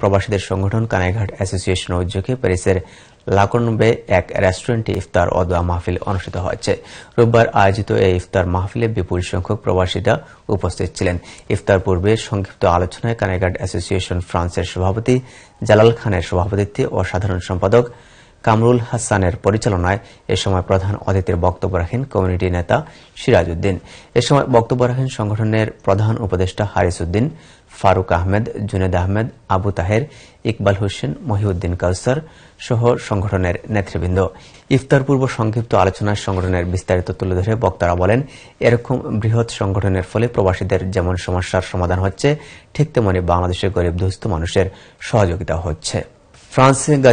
প্রবাসীদের সংগঠন কানাইঘাট অ্যাসোসিয়েশনের উদ্যোগে প্যারিসের লাকনবে এক রেস্টুরেন্টে ইফতার অদোয়া মাহফিল অনুষ্ঠিত হয়েছে রোববার আয়োজিত এই ইফতার মাহফিলে বিপুল সংখ্যক প্রবাসীরা উপস্থিত ছিলেন ইফতার পূর্বে সংক্ষিপ্ত আলোচনায় কানাইঘাট অ্যাসোসিয়েশন ফ্রান্সের সভাপতি জালাল খানের সভাপতিত্বে ও সাধারণ সম্পাদক কামরুল হাসানের পরিচালনায় এ সময় প্রধান অতিথির বক্তব্য রাখেন কমিউনিটি নেতা সিরাজ উদ্দিন এ সময় বক্তব্য রাখেন সংগঠনের প্রধান উপদেষ্টা হারিস উদ্দিন ফারুক আহমেদ জুনেদ আহমেদ আবু তাহের ইকবাল হোসেন মহিউদ্দিন কাউসার সহ সংগঠনের নেতৃবৃন্দ ইফতার পূর্ব সংক্ষিপ্ত আলোচনায় সংগঠনের বিস্তারিত তুলে ধরে বক্তারা বলেন এরকম বৃহৎ সংগঠনের ফলে প্রবাসীদের যেমন সমস্যার সমাধান হচ্ছে ঠিক তেমনি বাংলাদেশের গরিব দুস্থ মানুষের সহযোগিতা হচ্ছে ফ্রান্সে